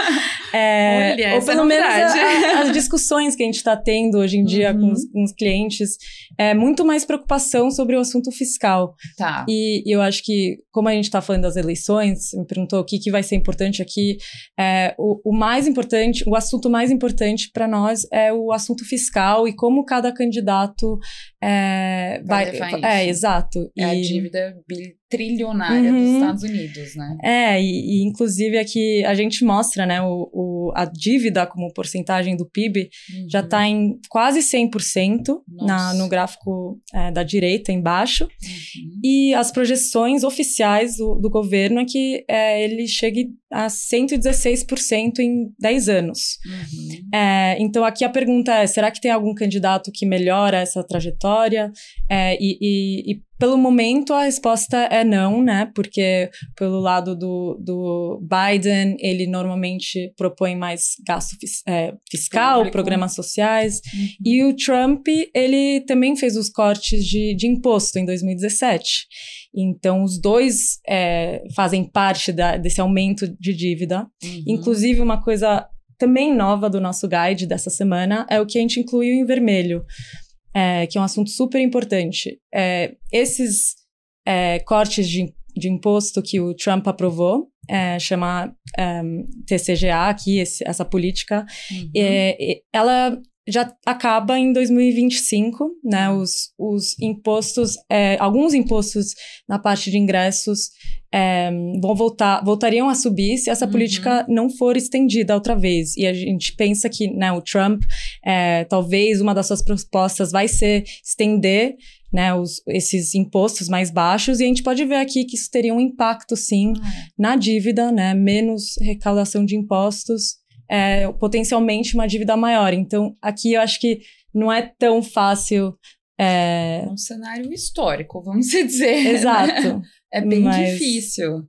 Speaker 2: É, Olha, ou é pelo menos a, a, as discussões que a gente está tendo hoje em dia uhum. com, os, com, os, clientes, é muito mais preocupação sobre o assunto fiscal. Tá. E, e eu acho que, como a gente está falando das eleições, me perguntou o que, que vai ser importante aqui, é, o, o mais importante, o assunto mais importante para nós é o assunto fiscal e como cada candidato é, vai, é, exato. É e... a dívida
Speaker 1: trilionária uhum. dos Estados Unidos, né?
Speaker 2: É, e, e, inclusive aqui a gente mostra, né, o, o a dívida como porcentagem do PIB uhum. já está em quase 100% na, no gráfico é, da direita embaixo. Uhum. E as projeções oficiais do, do governo é que é, ele chegue a 116% em 10 anos. Uhum. É, então aqui a pergunta é, será que tem algum candidato que melhora essa trajetória? história. É, e, e, e, pelo momento a resposta é não, né? Porque pelo lado do, do Biden, ele normalmente propõe mais gasto fis, é, fiscal, Público. programas sociais. Uhum. E o Trump, ele também fez os cortes de, de imposto em 2017. Então, os dois é, fazem parte da, desse aumento de dívida. Uhum. Inclusive, uma coisa também nova do nosso guide dessa semana é o que a gente incluiu em vermelho é, que é um assunto super importante. É, esses é, cortes de, de, imposto que o Trump aprovou, é, TCGA é, aqui, esse, essa política, uhum. É, ela já acaba em 2025, né? Uhum. Os, os impostos, é, alguns impostos na parte de ingressos é, vão voltar, voltariam a subir se essa uhum. política não for estendida outra vez. E a gente pensa que, né, o Trump, é, talvez uma das suas propostas vai ser estender né, os, esses impostos mais baixos, e a gente pode ver aqui que isso teria um impacto, sim, uhum. na dívida, né, menos recaudação de impostos, é, potencialmente uma dívida maior. Então, aqui eu acho que não é tão fácil. É... é um cenário histórico, vamos dizer. Né? Exato. é bem Mas... difícil.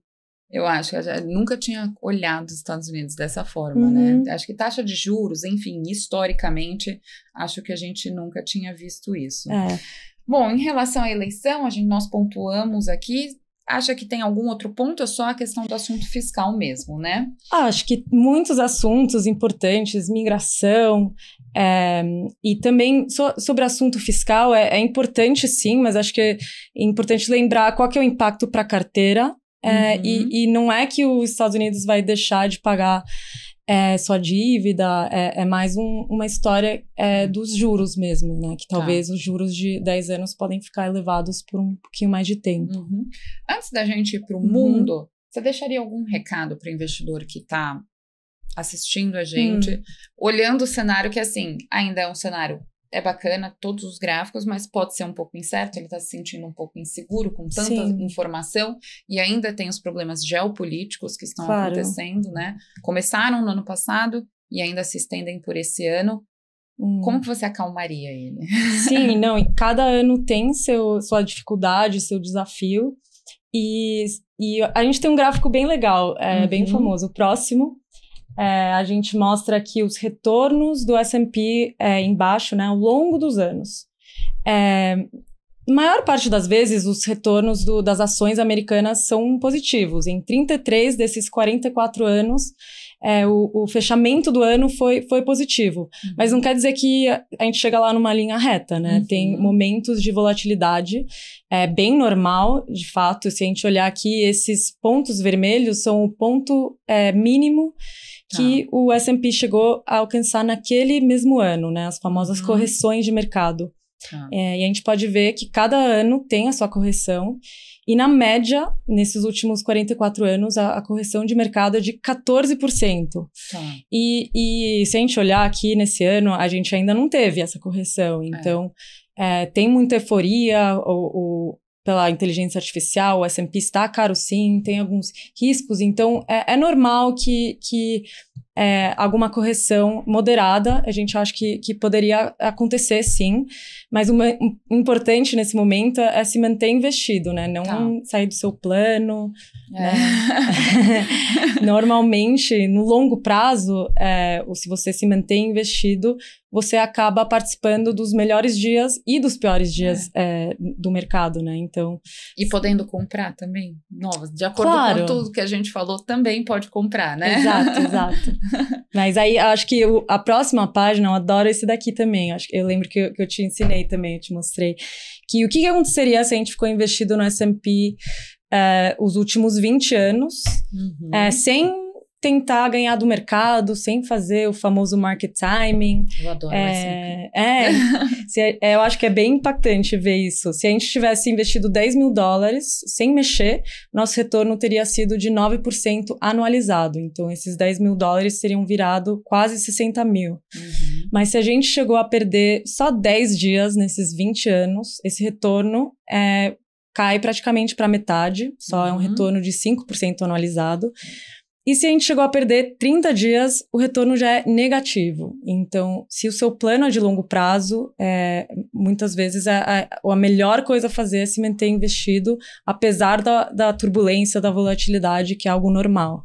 Speaker 1: Eu acho que eu nunca tinha olhado os Estados Unidos dessa forma, né? uhum. né? Acho que taxa de juros, enfim, historicamente, acho que a gente nunca tinha
Speaker 2: visto isso. É.
Speaker 1: Bom, em relação à eleição, a gente, nós pontuamos aqui acha que tem algum outro ponto ou é só a questão do assunto fiscal mesmo, né?
Speaker 2: Ah, acho que muitos assuntos importantes, migração, é, e também so, sobre assunto fiscal, é, é, importante sim, mas acho que é importante lembrar qual que é o impacto para a carteira. É, uhum. e, e não é que os Estados Unidos vai deixar de pagar é só dívida, é, é mais um, uma história é, dos juros mesmo, né? Que tá. talvez tá. os juros de 10 anos podem ficar elevados por um pouquinho mais de tempo. Uhum. Antes
Speaker 1: da gente ir para o uhum. mundo, você deixaria algum recado para o investidor que está assistindo a gente, hum. olhando o cenário que, assim, ainda é um cenário é bacana todos os gráficos, mas pode ser um pouco incerto, ele está se sentindo um pouco inseguro com tanta Sim. informação e ainda tem os problemas geopolíticos que estão claro. acontecendo, né? Começaram no ano
Speaker 2: passado e ainda se estendem por esse ano. Hum. Como que
Speaker 1: você acalmaria ele?
Speaker 2: Sim, não, e cada ano tem seu, sua dificuldade, seu desafio. E, e a gente tem um gráfico bem legal, é, uhum. bem famoso. O próximo, é, a gente mostra aqui os retornos do S&P é, embaixo, né, ao longo dos anos. É, maior parte das vezes, os retornos do, das ações americanas são positivos. Em 33 desses 44 anos, é, o, o, fechamento do ano foi, foi positivo. Uhum. Mas não quer dizer que a, a, gente chega lá numa linha reta, né? Uhum. Tem momentos de volatilidade, é bem normal, de fato. Se a gente olhar aqui, esses pontos vermelhos são o ponto é, mínimo que ah. o S&P chegou a alcançar naquele mesmo ano, né? As famosas uhum. correções de mercado. Ah. É, e a gente pode ver que cada ano tem a sua correção. E na média, nesses últimos 44 anos, a, a correção de mercado é de 14%. Tá. E, e, se a gente olhar aqui nesse ano, a gente ainda não teve essa correção. É. Então, é. É, tem muita euforia, o, o, pela inteligência artificial, o S&P está caro sim, tem alguns riscos, então é, é normal que, que é, alguma correção moderada, a gente acha que, que poderia acontecer sim, mas o importante nesse momento é se manter investido, né? Não tá. sair do seu plano. É. Né? Normalmente, no longo prazo, é, ou se você se manter investido, você acaba participando dos melhores dias e dos piores dias é. É, do mercado, né? Então. E podendo comprar também novas. De acordo claro. com tudo que
Speaker 1: a gente falou, também pode comprar, né? Exato, exato.
Speaker 2: Mas aí acho que o, a próxima página, eu adoro esse daqui também. Acho, eu lembro que eu, que eu te ensinei também, eu te mostrei. Que o que, que aconteceria se a gente ficou investido no SP uh, eh, os últimos 20 anos, uhum. uh, sem tentar ganhar do mercado sem fazer o famoso market timing. Eu adoro é, é, se, é, é, eu acho que é bem impactante ver isso. Se a gente tivesse investido 10 mil dólares sem mexer, nosso retorno teria sido de 9% anualizado. Então, esses 10 mil dólares teriam virado quase 60 mil. Uhum. Mas se a gente chegou a perder só 10 dias nesses 20 anos, esse retorno é, cai praticamente para metade, só uhum. é um uhum. retorno de 5% anualizado. E se a gente chegou a perder 30 dias, o retorno já é negativo. Então, se o seu plano é de longo prazo, é, muitas vezes é, é, a melhor coisa a fazer é se manter investido, apesar da, da turbulência, da volatilidade, que é algo normal,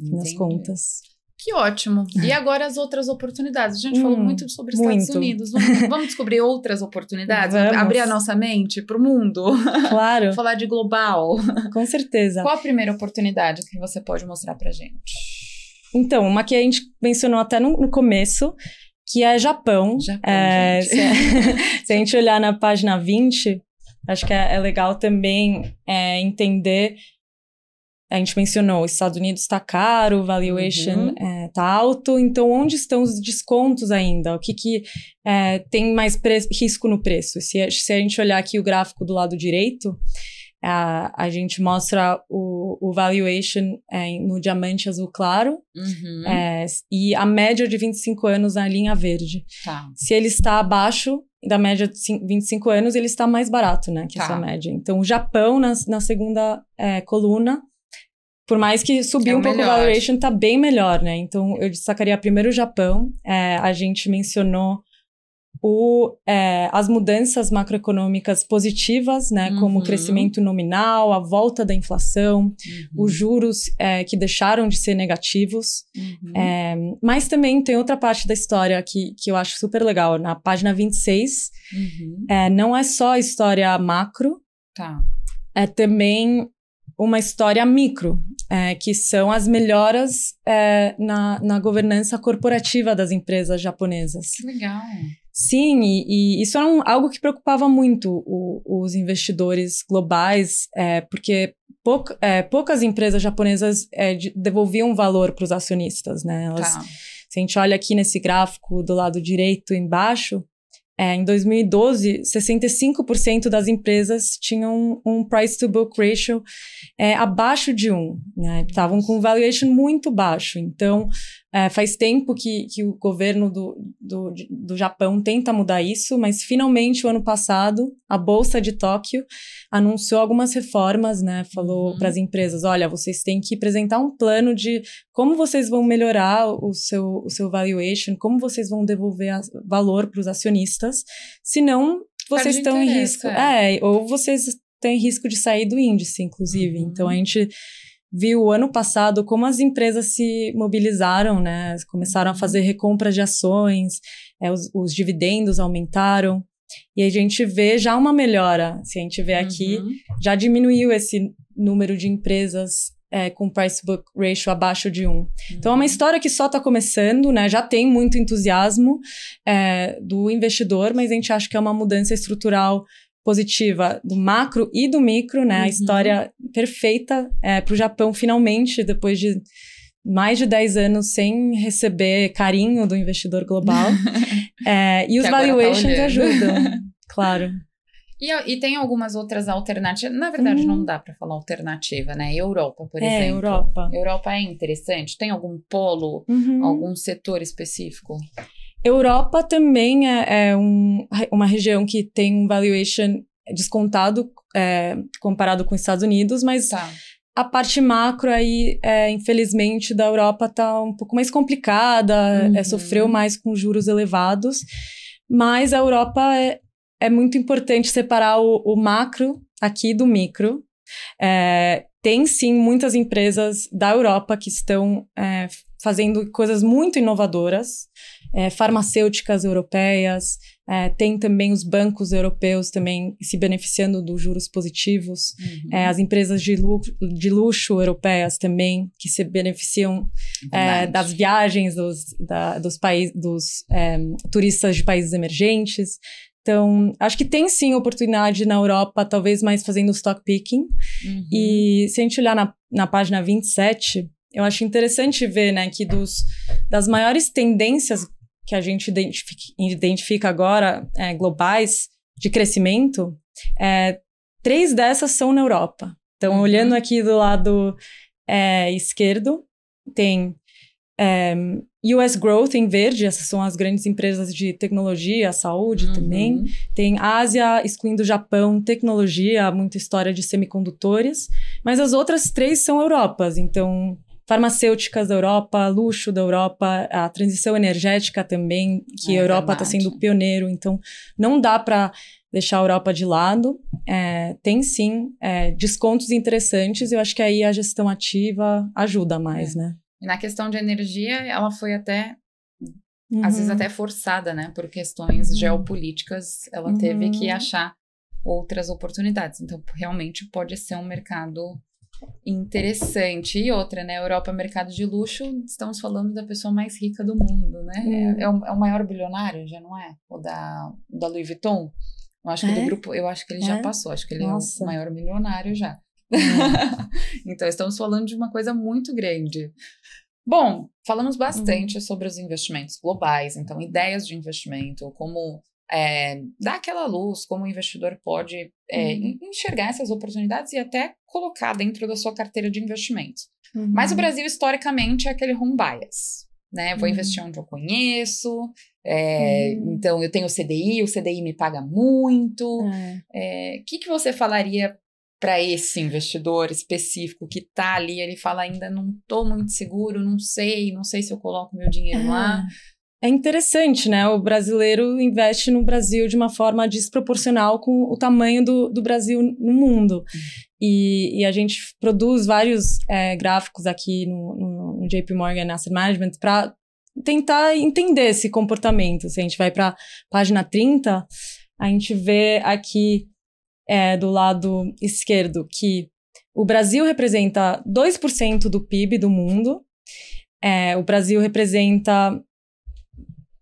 Speaker 2: Entendi. nas contas. Que ótimo.
Speaker 1: E agora as outras oportunidades. A gente hum, falou muito sobre Estados muito. Unidos. Vamos, vamos, descobrir outras oportunidades? Vamos. Abrir a nossa mente para o mundo? Claro. Falar de global. Com certeza. Qual a primeira oportunidade que você pode mostrar para gente?
Speaker 2: Então, uma que a gente mencionou até no, no começo, que é Japão. Japão é, gente. Se, se, a gente olhar na página 20, acho que é, é legal também é, entender a gente mencionou, os Estados Unidos está caro, valuation uhum. está é, tá alto, então onde estão os descontos ainda? O que, que é, tem mais risco no preço? Se, se, a gente olhar aqui o gráfico do lado direito, a, a gente mostra o, o valuation é, no diamante azul claro uhum. É, e a média de 25 anos na linha verde. Tá. Se ele está abaixo da média de 25 anos, ele está mais barato né, que tá. essa média. Então, o Japão, na, na segunda é, coluna, por mais que subiu é um pouco o valuation, tá bem melhor, né? Então, eu destacaria primeiro o Japão. É, a gente mencionou o, é, as mudanças macroeconômicas positivas, né? Uhum. Como o uhum. crescimento nominal, a volta da inflação, uhum. os juros é, que deixaram de ser negativos. Uhum. É, mas também tem outra parte da história que, que eu acho super legal. Na página 26, uhum. é, não é só a história macro. Tá é também uma história micro, é, que são as melhoras é, na, na governança corporativa das empresas japonesas. Que legal. Sim, e, e isso era um, algo que preocupava muito o, os investidores globais, é, porque pouca, é, poucas empresas japonesas é, de, devolviam valor para os acionistas, né? Elas, tá. Se a gente olha aqui nesse gráfico do lado direito embaixo, é, em 2012, 65% das empresas tinham um price to book ratio é, abaixo de 1, um, né? Estavam com um valuation muito baixo. Então, é, faz tempo que, que o governo do, do, do Japão tenta mudar isso, mas finalmente, o ano passado, a Bolsa de Tóquio anunciou algumas reformas, né? Falou uhum. para as empresas: olha, vocês têm que apresentar um plano de como vocês vão melhorar o seu, o seu valuation, como vocês vão devolver valor para os acionistas, senão vocês estão em risco. É. é, ou vocês têm risco de sair do índice, inclusive. Uhum. Então a gente viu ano passado como as empresas se mobilizaram, né? Começaram a fazer recompra de ações, é, os, os, dividendos aumentaram. E a gente vê já uma melhora. Se a gente vê aqui, uhum. já diminuiu esse número de empresas é, com price book ratio abaixo de 1. Uhum. Então é uma uhum. história que só está começando, né? Já tem muito entusiasmo é, do investidor, mas a gente acha que é uma mudança estrutural positiva do macro e do micro, né? Uhum. A história perfeita é, para o Japão, finalmente, depois de mais de 10 anos sem receber carinho do investidor global. é, e os tá valuations tá ajudam, claro.
Speaker 1: E, e, tem algumas outras alternativas. Na verdade, não uhum. dá para falar alternativa, né? Europa, por é, exemplo. Europa. Europa é interessante. Tem algum polo, uhum. algum setor específico?
Speaker 2: Europa também é, é um, uma região que tem um valuation descontado é, comparado com os Estados Unidos, mas tá. a parte macro aí, é, infelizmente, da Europa está um pouco mais complicada, é, uhum. sofreu mais com juros elevados, mas a Europa é, é muito importante separar o, o macro aqui do micro. É, tem sim muitas empresas da Europa que estão é, fazendo coisas muito inovadoras, é, farmacêuticas europeias, é, tem também os bancos europeus também se beneficiando dos juros positivos, uhum. é, as empresas de luxo, de luxo, europeias também que se beneficiam é, das viagens dos, da, dos, país, dos é, turistas de países emergentes. Então, acho que tem sim oportunidade na Europa, talvez mais fazendo stock picking. Uhum. E se a gente olhar na, na página 27, eu acho interessante ver, né, que dos, das maiores tendências que a gente identifica, identifica agora, é, globais, de crescimento, é, três dessas são na Europa. Então, uhum. olhando aqui do lado é, esquerdo, tem é, US Growth em verde, essas são as grandes empresas de tecnologia, saúde uhum. também. Tem Ásia, excluindo Japão, tecnologia, muita história de semicondutores. Mas as outras três são Europas, então farmacêuticas da Europa, luxo da Europa, a transição energética também, que é, a Europa está sendo pioneiro, então não dá para deixar a Europa de lado. É, tem sim é, descontos interessantes, eu acho que aí a gestão ativa ajuda mais, é. né?
Speaker 1: E na questão de energia, ela foi até uhum. às vezes uhum. até forçada, né? Por questões uhum. geopolíticas, ela uhum. teve que uhum. achar outras oportunidades. Então, realmente pode ser um mercado Interessante. E outra, né? Europa, é mercado de luxo, estamos falando da pessoa mais rica do mundo, né? Hum. É, é, o, é, o, maior bilionário, já não é? O da, da Louis Vuitton? Eu acho que é? do grupo, eu acho que ele já é? passou, acho que ele Nossa. é o maior milionário já. É. então, estamos falando de uma coisa muito grande. Bom, falamos bastante uhum. sobre os investimentos globais, então ideias de investimento, como é, dar aquela luz, como o investidor pode é, uhum. enxergar essas oportunidades e até colocar dentro da sua carteira de investimentos. Uhum. Mas o Brasil, historicamente, é aquele home bias. Né? Vou uhum. investir onde eu conheço, é, então eu tenho o CDI, o CDI me paga muito. O é. que, que você falaria para esse investidor específico
Speaker 2: que está ali, ele fala ainda não estou muito seguro, não sei, não sei se eu coloco meu dinheiro lá. Ah é interessante, né? O brasileiro investe no Brasil de uma forma desproporcional com o tamanho do, do Brasil no mundo. E, e, a gente produz vários é, gráficos aqui no, no, no JP Morgan Asset Management para tentar entender esse comportamento. Se a gente vai para página 30, a gente vê aqui é, do lado esquerdo que o Brasil representa 2% do PIB do mundo. É, o Brasil representa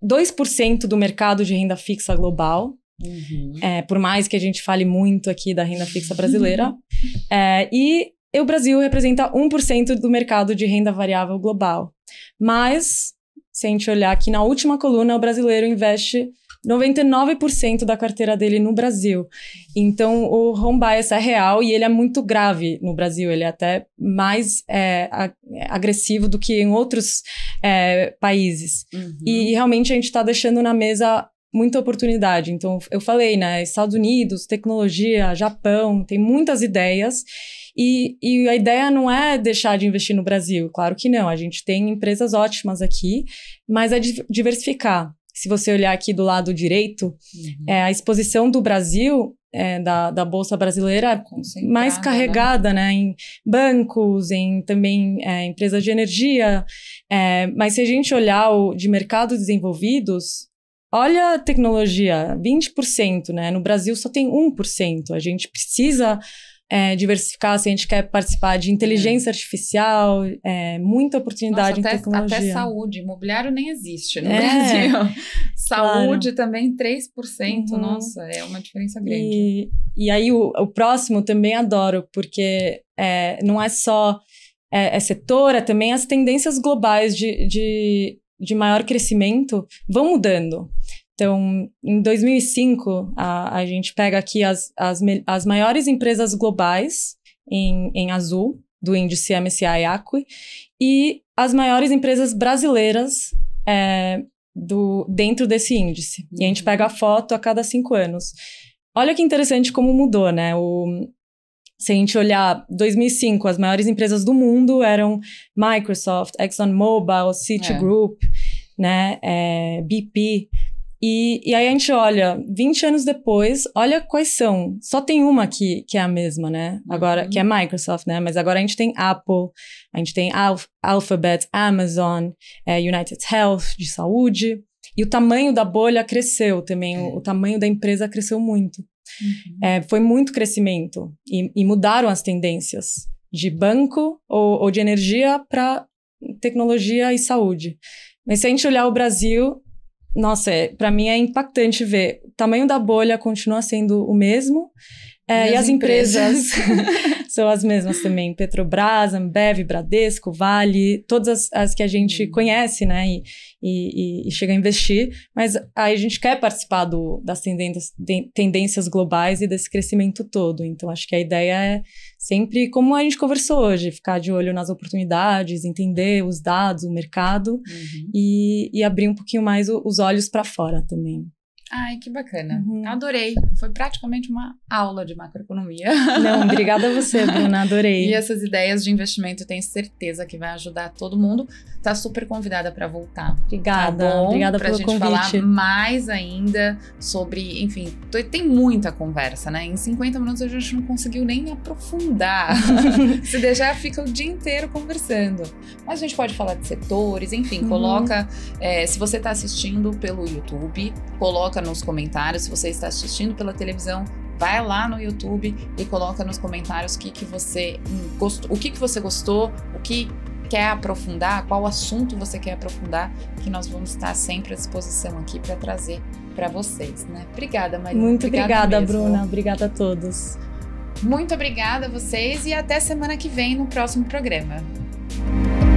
Speaker 2: 2% do mercado de renda fixa global. Uhum. É, por mais que a gente fale muito aqui da renda fixa brasileira. é, e o Brasil representa 1% do mercado de renda variável global. Mas, se a gente olhar aqui na última coluna, o brasileiro investe 99% da carteira dele no Brasil. Então, o home bias é real e ele é muito grave no Brasil. Ele é até mais é, é agressivo do que em outros é, países. Uhum. E realmente a gente está deixando na mesa muita oportunidade. Então, eu falei, né? Estados Unidos, tecnologia, Japão, tem muitas ideias. E, e, a ideia não é deixar de investir no Brasil, claro que não. A gente tem empresas ótimas aqui, mas é diversificar se você olhar aqui do lado direito, uhum. é, a exposição do Brasil, é, da, da Bolsa Brasileira, é mais né? carregada né? né? em bancos, em também é, empresas de energia. É, mas se a gente olhar o de mercados desenvolvidos, olha a tecnologia, 20%, né? No Brasil só tem 1%. A gente precisa é, diversificar, se assim, a gente quer participar de inteligência é. artificial, é, muita oportunidade Nossa, até, em tecnologia. Até
Speaker 1: saúde, imobiliário nem existe no é, Brasil. Saúde claro. também 3%, uhum. nossa, é uma diferença grande. E,
Speaker 2: e aí o, o próximo também adoro, porque é, não é só é, é setor, é também as tendências globais de, de, de maior crescimento vão mudando. Então, em 2005, a, a gente pega aqui as, as, as maiores empresas globais em, em azul, do índice MSCI Aqui, e as maiores empresas brasileiras é, do, dentro desse índice. E a gente uhum. pega a foto a cada cinco anos. Olha que interessante como mudou, né? O, se a gente olhar 2005, as maiores empresas do mundo eram Microsoft, ExxonMobil, é. Citigroup, é. né? É, BP. E, e aí a gente olha, 20 anos depois, olha quais são. Só tem uma que, que é a mesma, né? Uhum. Agora, uhum. que é Microsoft, né? Mas agora a gente tem Apple, a gente tem Alf Alphabet, Amazon, é, United Health de saúde. E o tamanho da bolha cresceu também, é. o, o, tamanho da empresa cresceu muito. Uhum. É, foi muito crescimento e, e, mudaram as tendências de banco ou, ou de energia para tecnologia e saúde. Mas se a gente olhar o Brasil, nossa, é, para mim é impactante ver. O tamanho da bolha continua sendo o mesmo é, e, as empresas, empresas são as mesmas também. Petrobras, Ambev, Bradesco, Vale, todas as, as que a gente uhum. conhece, né? E, e, e, chega a investir. Mas aí a gente quer participar do, das tendências, tendências globais e desse crescimento todo. Então, acho que a ideia é sempre, como a gente conversou hoje, ficar de olho nas oportunidades, entender os dados, o mercado uhum. e, e abrir um pouquinho mais o, os olhos para fora também.
Speaker 1: Ai, que bacana. Uhum. Adorei. Foi praticamente uma aula de macroeconomia. Não, obrigada
Speaker 2: a você, Bruna. Adorei. e essas
Speaker 1: ideias de investimento, tenho certeza que vai ajudar todo mundo tá super convidada para voltar.
Speaker 2: Obrigada, tá bom? obrigada pra pelo gente convite. falar
Speaker 1: mais ainda sobre, enfim, tem muita conversa, né? Em 50 minutos a gente não conseguiu nem aprofundar. Se deixar, fica o dia inteiro conversando. Mas a gente pode falar de setores, enfim, uhum. coloca. Eh, é, se você está assistindo pelo YouTube, coloca nos comentários. Se você está assistindo pela televisão, vai lá no YouTube e coloca nos comentários o que, que você gostou, o que, que você gostou, o que quer aprofundar, qual assunto você quer aprofundar, que nós vamos estar sempre à disposição aqui para trazer para vocês, né? Obrigada, Maria. Muito obrigada, obrigada Bruna.
Speaker 2: Obrigada a todos.
Speaker 1: Muito obrigada a vocês e até semana que vem no próximo programa.